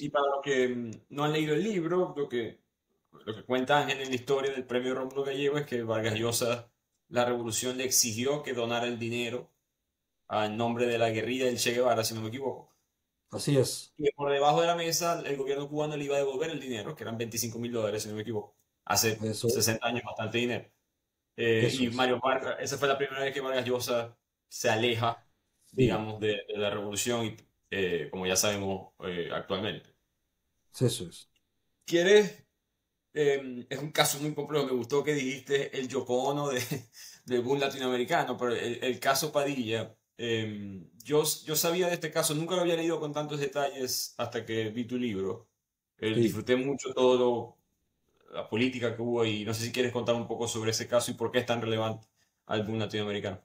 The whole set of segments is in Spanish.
Y para los que mm, no han leído el libro, lo que, lo que en la historia del premio Romulo Gallego es que Vargas Llosa, la revolución le exigió que donara el dinero en nombre de la guerrilla del Che Guevara, si no me equivoco. Así es. Y por debajo de la mesa, el gobierno cubano le iba a devolver el dinero, que eran 25 mil dólares, si no me equivoco. Hace 60 años, bastante dinero. Eh, y Mario Vargas, esa fue la primera vez que Vargas Llosa se aleja, digamos, de, de la revolución y eh, como ya sabemos eh, actualmente. Eso es. ¿Quieres? Em, es un caso muy complejo, me gustó que dijiste el Yoko de, del boom latinoamericano, pero el, caso Padilla, em, yo, yo sabía de este caso, nunca lo había leído con tantos detalles hasta que vi tu libro. Eh, disfruté mucho todo la política que hubo y no sé si quieres contar un poco sobre ese caso y por qué es tan relevante al boom latinoamericano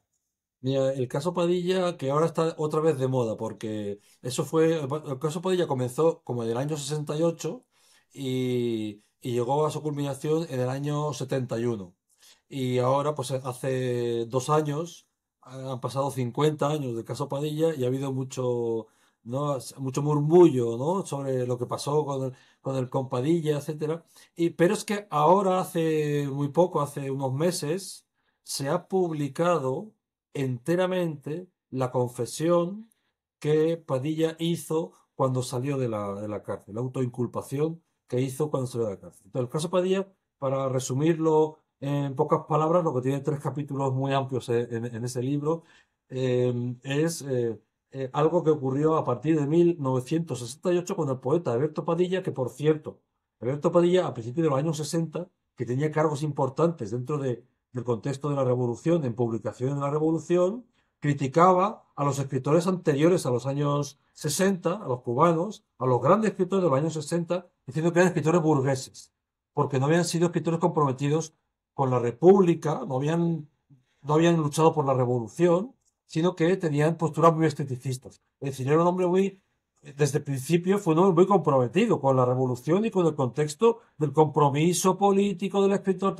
el caso Padilla, que ahora está otra vez de moda, porque eso fue. El caso Padilla comenzó como en el año 68 y, llegó a su culminación en el año 71. Y ahora, pues hace dos años, han pasado 50 años del caso Padilla y ha habido mucho, ¿no? mucho murmullo ¿no? sobre lo que pasó con el, con el compadilla, etc. Y, pero es que ahora, hace muy poco, hace unos meses, se ha publicado enteramente la confesión que Padilla hizo cuando salió de la, cárcel, la autoinculpación que hizo cuando salió de la cárcel. Entonces, el caso Padilla, para resumirlo en pocas palabras, lo que tiene tres capítulos muy amplios e, en, ese libro, em, es eh, eh, algo que ocurrió a partir de 1968 con el poeta Alberto Padilla, que por cierto, Alberto Padilla a principios de los años 60, que tenía cargos importantes dentro de, del contexto de la Revolución, en publicación de la Revolución, criticaba a los escritores anteriores a los años 60, a los cubanos, a los grandes escritores de los años 60, diciendo que eran escritores burgueses, porque no habían sido escritores comprometidos con la República, no habían, no habían luchado por la Revolución, sino que tenían posturas muy esteticistas. Es decir, era un hombre muy, desde el principio fue un hombre muy comprometido con la Revolución y con el contexto del compromiso político del escritor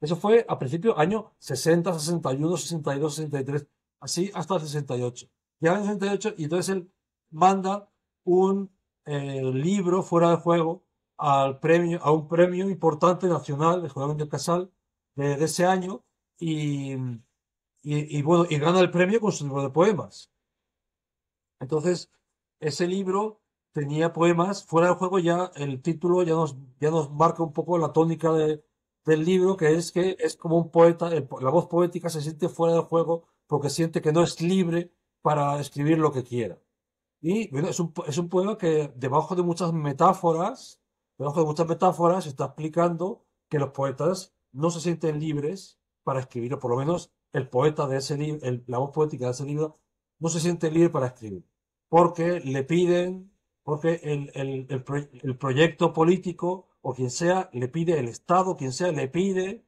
eso fue a principio, año 60, 61, 62, 63, así hasta el 68. Llega el 68 y entonces él manda un eh, libro fuera de juego al premio, a un premio importante nacional, de jugador del Casal, de, ese año, y, bueno, y gana el premio con su libro de poemas. Entonces, ese libro tenía poemas fuera de juego, ya el título ya nos, ya nos marca un poco la tónica de, del libro, que es que es como un poeta, la voz poética se siente fuera del juego porque siente que no es libre para escribir lo que quiera. Y es un, es poema que debajo de muchas metáforas, debajo de muchas metáforas, está explicando que los poetas no se sienten libres para escribir, o por lo menos el poeta de ese libro, la voz poética de ese libro, no se siente libre para escribir, porque le piden, porque el, el proyecto político o quien sea, le pide el Estado, quien sea, le pide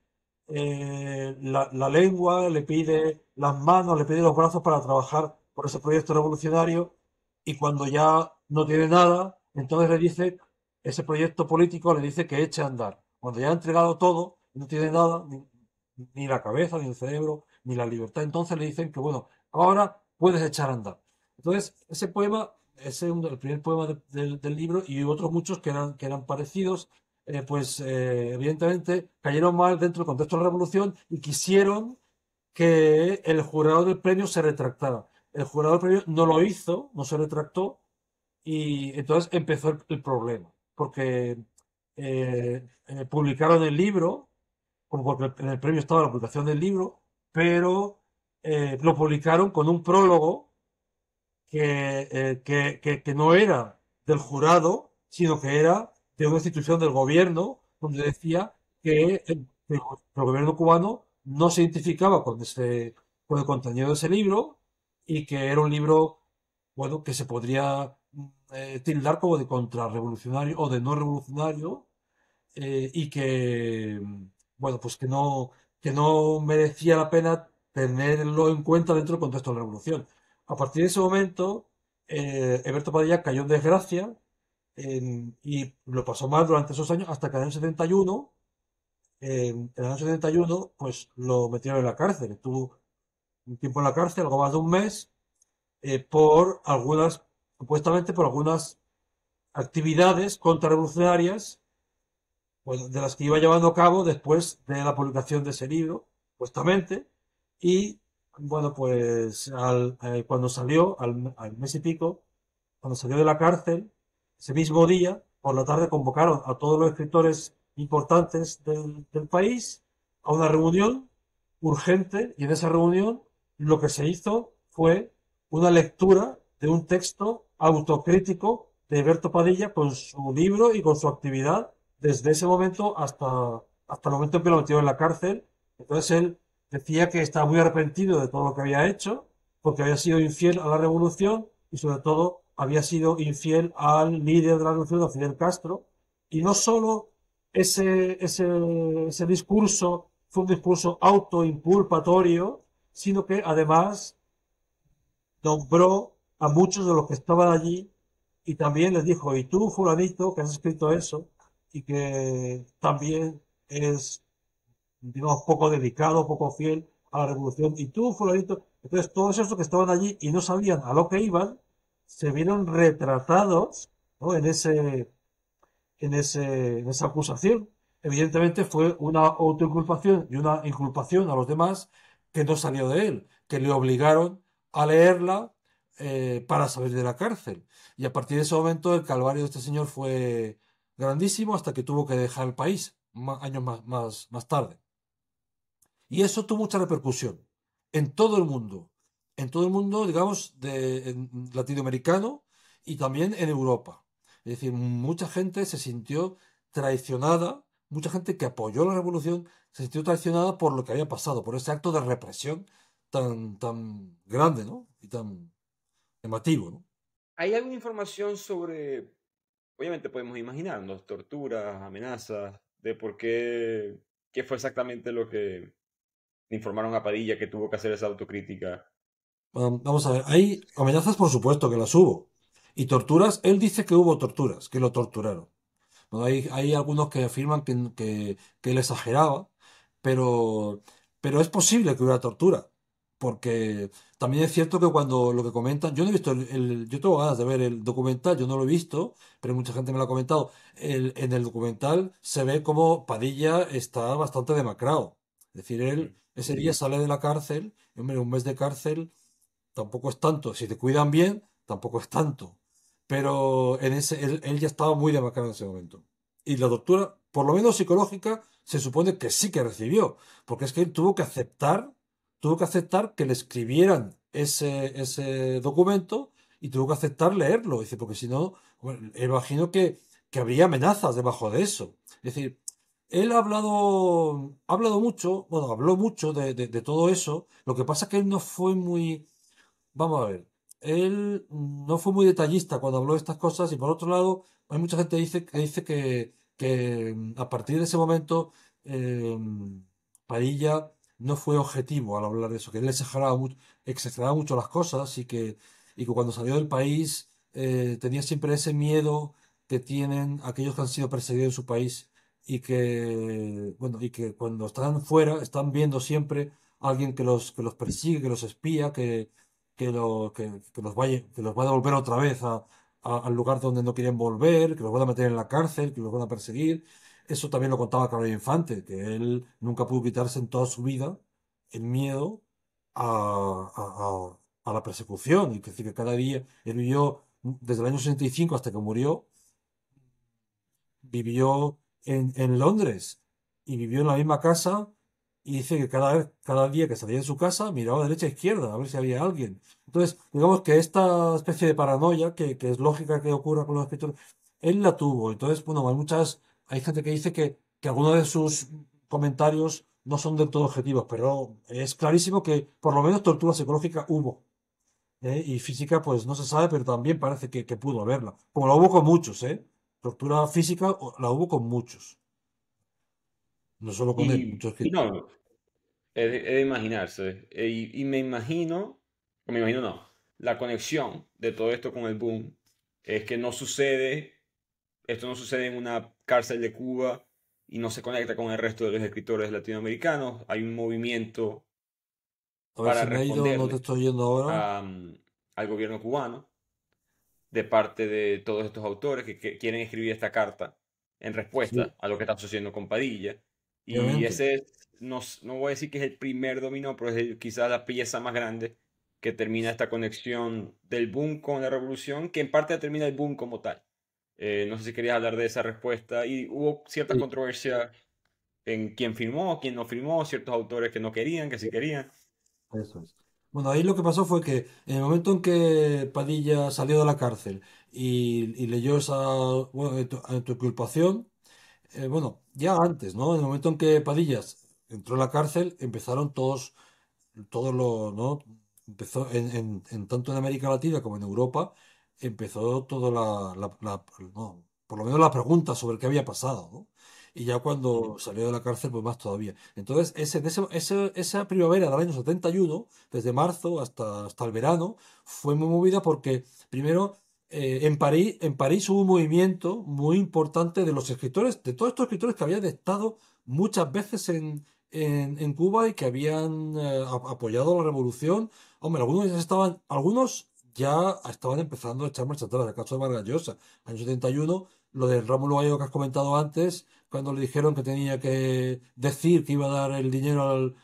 eh, la, lengua, le pide las manos, le pide los brazos para trabajar por ese proyecto revolucionario y cuando ya no tiene nada, entonces le dice, ese proyecto político le dice que eche a andar. Cuando ya ha entregado todo, no tiene nada, ni, ni la cabeza, ni el cerebro, ni la libertad, entonces le dicen que bueno, ahora puedes echar a andar. Entonces, ese poema ese es el primer poema del libro y otros muchos que eran, que eran parecidos, eh, pues eh, evidentemente cayeron mal dentro del contexto de la revolución y quisieron que el jurado del premio se retractara. El jurado del premio no lo hizo, no se retractó y entonces empezó el, problema, porque eh, publicaron el libro, como porque en el premio estaba la publicación del libro, pero lo publicaron con un prólogo eh, que, que, que, no era del jurado, sino que era de una institución del gobierno, donde decía que el, gobierno cubano no se identificaba con, ese, con el contenido de ese libro y que era un libro bueno, que se podría eh, tildar como de contrarrevolucionario o de no revolucionario eh, y que, bueno, pues que no, que no merecía la pena tenerlo en cuenta dentro del contexto de la revolución. A partir de ese momento, eh, Eberto Padilla cayó en desgracia y lo pasó mal durante esos años hasta que en el 71, en el año 71, pues lo metieron en la cárcel. Estuvo un tiempo en la cárcel, algo más de un mes, eh, por algunas, supuestamente por algunas actividades contrarrevolucionarias de las que iba llevando a cabo después de la publicación de ese libro, supuestamente, y bueno, pues eh, cuando salió, al, mes y pico, cuando salió de la cárcel, ese mismo día, por la tarde convocaron a todos los escritores importantes del, país a una reunión urgente y en esa reunión lo que se hizo fue una lectura de un texto autocrítico de Berto Padilla con su libro y con su actividad desde ese momento hasta, hasta el momento en que lo metió en la cárcel. Entonces él Decía que estaba muy arrepentido de todo lo que había hecho, porque había sido infiel a la revolución y sobre todo había sido infiel al líder de la revolución, Fidel Castro. Y no solo ese, discurso fue un discurso autoimpulpatorio, sino que además nombró a muchos de los que estaban allí y también les dijo, y tú, fulanito, que has escrito eso y que también es digamos, poco dedicado, poco fiel a la revolución, y tú, fulanito. Entonces, todos esos que estaban allí y no sabían a lo que iban, se vieron retratados en, ese, en, ese, en esa acusación. Evidentemente fue una autoinculpación y una inculpación a los demás que no salió de él, que le obligaron a leerla eh, para salir de la cárcel. Y a partir de ese momento el calvario de este señor fue grandísimo hasta que tuvo que dejar el país años más, más, más tarde. Y eso tuvo mucha repercusión en todo el mundo, en todo el mundo, digamos, latinoamericano y también en Europa. Es decir, mucha gente se sintió traicionada, mucha gente que apoyó la revolución se sintió traicionada por lo que había pasado, por ese acto de represión tan, tan grande ¿no? y tan llamativo. ¿Hay alguna información sobre, obviamente podemos imaginarnos, torturas, amenazas, de por qué, qué fue exactamente lo que informaron a Padilla que tuvo que hacer esa autocrítica. vamos a ver, hay amenazas, por supuesto, que las hubo. Y torturas, él dice que hubo torturas, que lo torturaron. Bueno, hay, hay, algunos que afirman que, él exageraba, pero, pero es posible que hubiera tortura porque también es cierto que cuando lo que comentan, yo no he visto el, yo tengo ganas de ver el documental, yo no lo he visto, pero mucha gente me lo ha comentado. en el documental se ve como Padilla está bastante demacrado. Es decir, él mm. Ese día sale de la cárcel, hombre, un mes de cárcel tampoco es tanto. Si te cuidan bien, tampoco es tanto. Pero en ese, él, ya estaba muy demacrado en ese momento. Y la doctora, por lo menos psicológica, se supone que sí que recibió. Porque es que él tuvo que aceptar, tuvo que aceptar que le escribieran ese, ese documento y tuvo que aceptar leerlo. Dice, porque si no, imagino que, que habría amenazas debajo de eso. Es decir, él ha hablado, ha hablado mucho, bueno, habló mucho de, todo eso. Lo que pasa es que él no fue muy, vamos a ver, él no fue muy detallista cuando habló de estas cosas. Y por otro lado, hay mucha gente que dice, que, dice que, mm, a partir de ese momento em, Parilla no fue objetivo al hablar de eso, que él exageraba, mucho, las cosas y que, cuando salió del país eh, tenía siempre ese miedo que tienen aquellos que han sido perseguidos en su país y que, bueno, y que cuando están fuera están viendo siempre alguien que los, que los persigue, que los espía, que, lo, los, va a devolver otra vez al lugar donde no quieren volver, que los van a meter en la cárcel, que los van a perseguir. Eso también lo contaba Carlos Infante, que él nunca pudo quitarse en toda su vida el miedo a, la persecución. Y que, que cada día él vivió, desde el año 65 hasta que murió, vivió en, Londres y vivió en la misma casa y dice que cada, vez, cada día que salía de su casa miraba derecha a e izquierda a ver si había alguien. Entonces, digamos que esta especie de paranoia, que, es lógica que ocurra con los escritores, él la tuvo. Entonces, bueno, hay muchas, hay gente que dice que, algunos de sus comentarios no son del todo objetivos, pero es clarísimo que por lo menos tortura psicológica hubo. ¿eh? Y física, pues no se sabe, pero también parece que, pudo haberla. Como lo hubo con muchos, ¿eh? Tortura física la hubo con muchos. No solo con muchos No, es de, imaginarse. Eh, y, me imagino, me imagino no, la conexión de todo esto con el boom es que no sucede, esto no sucede en una cárcel de Cuba y no se conecta con el resto de los escritores latinoamericanos. Hay un movimiento para al gobierno cubano de parte de todos estos autores que, quieren escribir esta carta en respuesta a lo que está sucediendo con Padilla. Y ese no, voy a decir que es el primer dominó, pero es quizás la pieza más grande que termina esta conexión del boom con la revolución, que en parte termina el boom como tal. Eh, no sé si querías hablar de esa respuesta. Y hubo cierta controversia en quién firmó, quién no firmó, ciertos autores que no querían, que sí eh, querían. Eso es. Bueno, ahí lo que pasó fue que en el momento en que Padilla salió de la cárcel y, leyó esa bueno, tu, culpación, eh, bueno, ya antes, ¿no? En el momento en que Padilla entró en la cárcel, empezaron todos, todos los, ¿no? Empezó en, tanto en América Latina como en Europa, empezó toda la, por lo menos la pregunta sobre qué había pasado, ¿no? y ya cuando salió de la cárcel, pues más todavía. Entonces, ese, esa primavera del año 71, desde marzo hasta, hasta el verano, fue muy movida porque, primero, eh, en, París, en París hubo un movimiento muy importante de los escritores, de todos estos escritores que habían estado muchas veces en, Cuba y que habían eh, apoyado la revolución. Hombre, algunos ya estaban, algunos ya estaban empezando a echar marcha atrás. El caso de Vargas año 71, lo de Rómulo Gallo que has comentado antes, cuando le dijeron que tenía que decir que iba a dar el dinero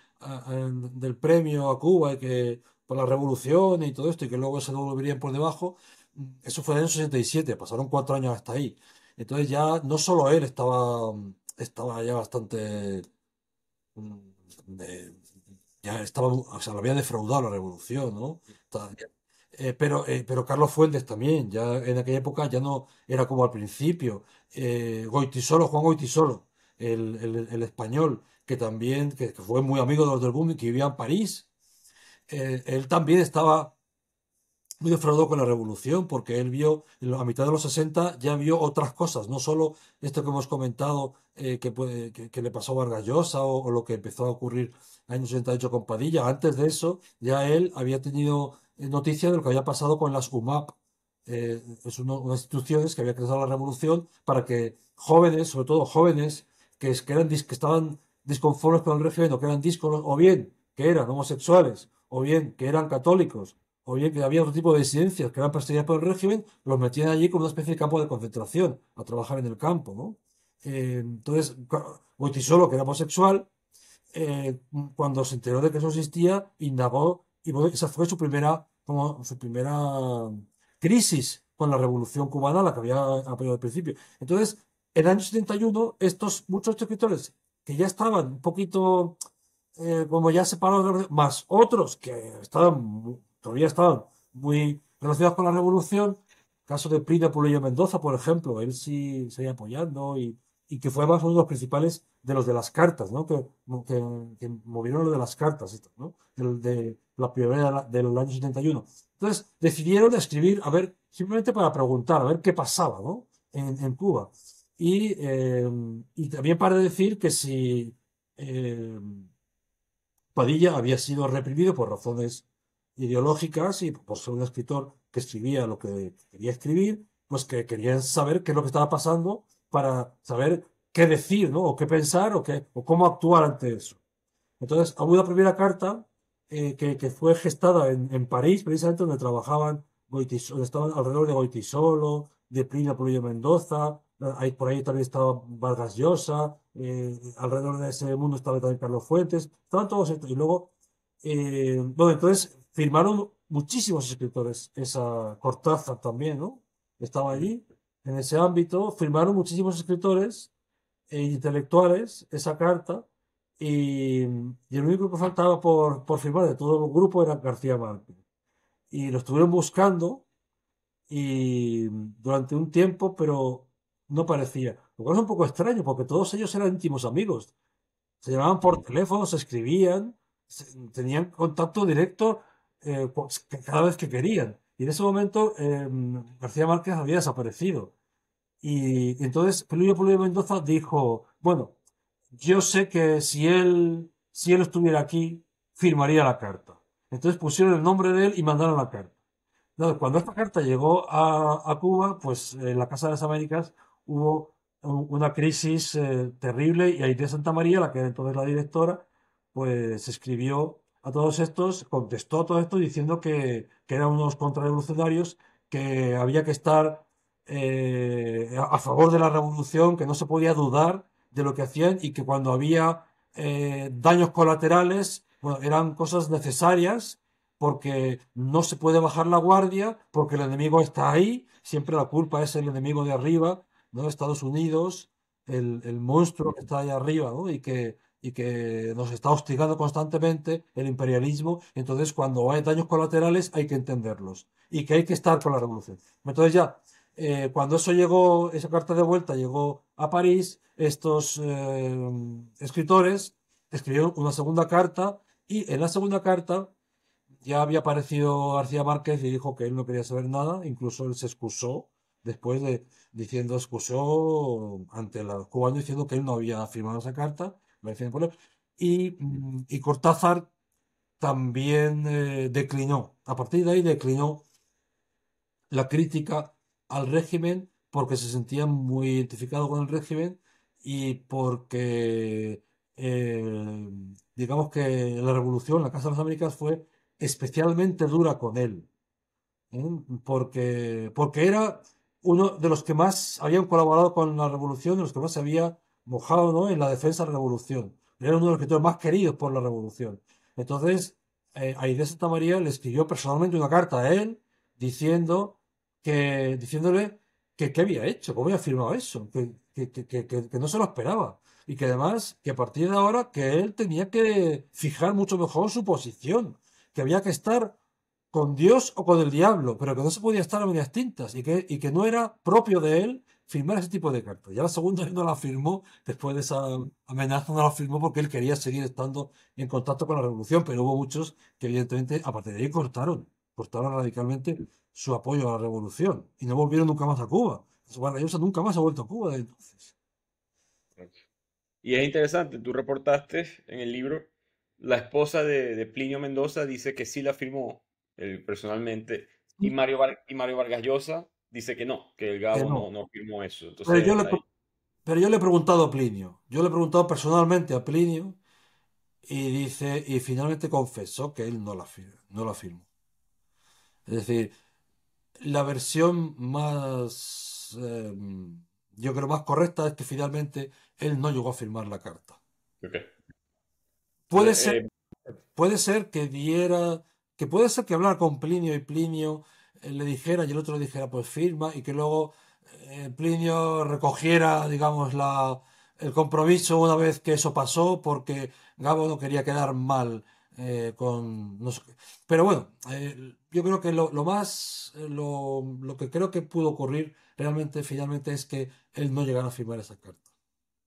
del premio a Cuba y que por la revolución y todo esto, y que luego se devolverían por debajo, eso fue en el 67, pasaron cuatro años hasta ahí. Entonces ya no solo él estaba, estaba ya bastante... Mm, ya estaba, o sea, lo había defraudado la revolución, ¿no? Eh, pero, eh, pero Carlos Fuentes también, ya en aquella época ya no era como al principio. Eh, Juan Goitisolo, el, español, que también que, fue muy amigo de los del boom que vivía en París, eh, él también estaba muy defraudado con la revolución porque él vio, a mitad de los 60 ya vio otras cosas, no solo esto que hemos comentado que, que, le pasó a Vargas Llosa o, o lo que empezó a ocurrir en el año 68 con Padilla, antes de eso ya él había tenido noticia de lo que había pasado con las UMAP, eh, es de las instituciones que había creado la revolución para que jóvenes, sobre todo jóvenes, que, eran, que estaban disconformes con el régimen o que eran discos, o bien que eran homosexuales, o bien que eran católicos, o bien que había otro tipo de disidencias que eran perseguidas por el régimen, los metían allí como una especie de campo de concentración, a trabajar en el campo. Eh, entonces, Boitisolo, que era homosexual, eh, cuando se enteró de que eso existía, indagó y esa fue su primera, como, su primera mm, crisis con la revolución cubana, la que había apoyado al principio. Entonces, en el año 71, estos muchos escritores que ya estaban un poquito eh, como ya separados, más otros que estaban, todavía estaban muy relacionados con la revolución, caso de Prida y Mendoza, por ejemplo, él sí iba apoyando y, y que fue más uno de los principales de los de las cartas, ¿no? Que, movieron lo de las cartas, de la primavera del año 71. Entonces decidieron escribir, a ver, simplemente para preguntar, a ver qué pasaba, ¿no? En, Cuba. Eh, y, también para decir que si eh, Padilla había sido reprimido por razones ideológicas y por ser un escritor que escribía lo que quería escribir, pues que querían saber qué es lo que estaba pasando para saber qué decir, ¿no? O qué pensar, o, qué, o cómo actuar ante eso. Entonces, hubo una primera carta eh, que, fue gestada en, París, precisamente donde trabajaban, estaban alrededor de Goitisolo, de Plina de Mendoza, por ahí también estaba Vargas Llosa, eh, alrededor de ese mundo estaba también Carlos Fuentes, estaban todos estos. Y luego, eh, bueno, entonces firmaron muchísimos escritores, esa cortaza también, ¿no? Estaba allí, en ese ámbito, firmaron muchísimos escritores e intelectuales esa carta y, el único que faltaba por, firmar de todo el grupo era García Márquez. Y lo estuvieron buscando y durante un tiempo, pero no parecía. Lo cual es un poco extraño porque todos ellos eran íntimos amigos. Se llamaban por teléfono, se escribían, tenían contacto directo eh, pues, cada vez que querían. Y en ese momento eh, García Márquez había desaparecido. Y entonces Peluyo Peluyo Mendoza dijo, bueno, yo sé que si él, si él estuviera aquí, firmaría la carta. Entonces pusieron el nombre de él y mandaron la carta. cuando esta carta llegó a, Cuba, pues en la Casa de las Américas hubo una crisis eh, terrible y de Santa María, la que era entonces la directora, pues escribió a todos estos, contestó a todo esto diciendo que, que eran unos contrarrevolucionarios, que había que estar eh, a favor de la revolución, que no se podía dudar de lo que hacían y que cuando había eh, daños colaterales, eran cosas necesarias porque no se puede bajar la guardia, porque el enemigo está ahí, siempre la culpa es el enemigo de arriba, Estados Unidos, el, monstruo que está ahí arriba, Y que, y que nos está hostigando constantemente el imperialismo. Entonces, cuando hay daños colaterales, hay que entenderlos y que hay que estar con la revolución. Entonces, ya, eh, cuando eso llegó, esa carta de vuelta llegó a París, estos eh, escritores escribieron una segunda carta y en la segunda carta ya había aparecido García Márquez y dijo que él no quería saber nada, incluso él se excusó después de diciendo excusó ante los cubanos diciendo que él no había firmado esa carta, mm, y, Cortázar también eh, declinó, a partir de ahí declinó la crítica al régimen porque se sentía muy identificado con el régimen y porque, eh, digamos que la revolución, la Casa de las Américas fue especialmente dura con él, ¿eh? porque, porque era uno de los que más habían colaborado con la revolución, de los que más se había mojado ¿no? en la defensa de la revolución. Era uno de los escritores más queridos por la revolución. Entonces, eh, Aide Santa María le escribió personalmente una carta a él diciendo diciéndole que qué había hecho, cómo había firmado eso, que, no se lo esperaba. Y que además, que a partir de ahora, que él tenía que fijar mucho mejor su posición, que había que estar con Dios o con el diablo, pero que no se podía estar a medias tintas y que, que no era propio de él firmar ese tipo de cartas. Ya la segunda no la firmó, después de esa amenaza no la firmó porque él quería seguir estando en contacto con la revolución, pero hubo muchos que evidentemente a partir de ahí cortaron portaron radicalmente su apoyo a la revolución y no volvieron nunca más a Cuba. Vargas nunca más ha vuelto a Cuba desde entonces. Y es interesante, tú reportaste en el libro, la esposa de, Plinio Mendoza dice que sí la firmó él personalmente y Mario, Vargallosa y Mario Vargas dice que no, que el Gabo no. firmó eso. pero, yo le, he preguntado a Plinio, yo le he preguntado personalmente a Plinio y dice, y finalmente confesó que él no la, no la firmó. Es decir, la versión más, em, yo creo, más correcta es que finalmente él no llegó a firmar la carta. Puede, ser, eh, puede ser que diera, que puede ser que hablar con Plinio y Plinio eh, le dijera y el otro le dijera, pues firma, y que luego eh, Plinio recogiera, digamos, la, el compromiso una vez que eso pasó porque Gabo no quería quedar mal eh, con, no sé pero bueno, eh, yo creo que lo, lo más, eh, lo, lo, que creo que pudo ocurrir realmente, finalmente, es que él no llegara a firmar esa carta.